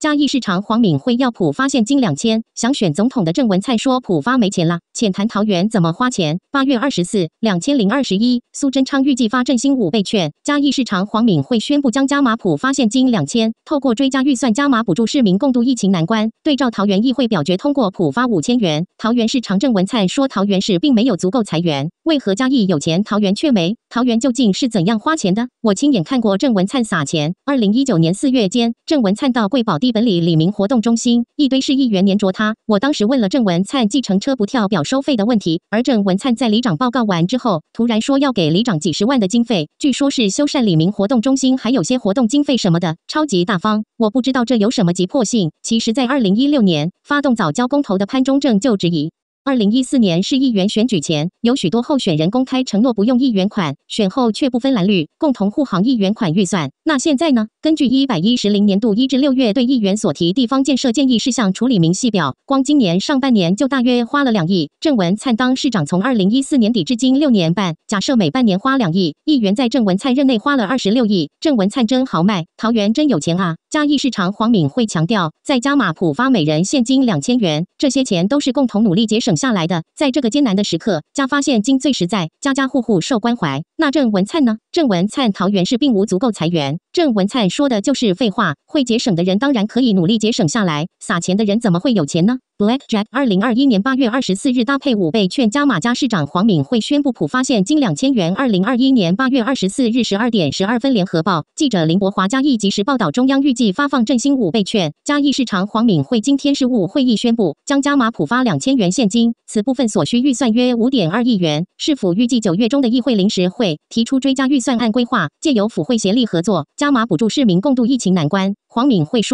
嘉义市长黄敏惠要浦发现金两千，想选总统的郑文灿说浦发没钱了。浅谈桃园怎么花钱。八月二十四，两千零二十一，苏贞昌预计发振兴五倍券。嘉义市长黄敏惠宣布将加码浦发现金两千，透过追加预算加码补助市民共度疫情难关。对照桃园议会表决通过浦发五千元，桃园市长郑文灿说桃园市并没有足够裁员。为何嘉义有钱，桃园却没？桃园究竟是怎样花钱的？我亲眼看过郑文灿撒钱。二零一九年四月间，郑文灿到贵宝地本里李明活动中心，一堆是议员黏着他。我当时问了郑文灿计程车不跳表收费的问题，而郑文灿在里长报告完之后，突然说要给里长几十万的经费，据说是修缮李明活动中心，还有些活动经费什么的，超级大方。我不知道这有什么急迫性。其实，在二零一六年发动早交公投的潘中正就质疑。二零一四年市议员选举前，有许多候选人公开承诺不用议员款，选后却不分蓝绿共同护航议员款预算。那现在呢？根据一百一十零年度一至六月对议员所提地方建设建议事项处理明细表，光今年上半年就大约花了两亿。郑文灿当市长从二零一四年底至今六年半，假设每半年花两亿，议员在郑文灿任内花了二十六亿。郑文灿真豪迈，桃园真有钱啊！嘉义市长黄敏惠强调，在加码浦发每人现金两千元，这些钱都是共同努力节省。省下来的，在这个艰难的时刻，家发现金最实在，家家户户受关怀。那郑文灿呢？郑文灿桃园市并无足够财源。郑文灿说的就是废话。会节省的人当然可以努力节省下来，撒钱的人怎么会有钱呢？Blackjack 二零二一年八月二十四日搭配五倍券加码，加市长黄敏惠宣布普发现金两千元。二零二一年八月二十四日十二点十二分，联合报记者林柏华加一及时报道，中央预计发放振兴五倍券，加义市场黄敏惠今天事务会议宣布将加码普发两千元现金，此部分所需预算约五点二亿元，市府预计九月中的议会临时会提出追加预算案规划，借由府会协力合作加码补助市民共度疫情难关。黄敏惠说。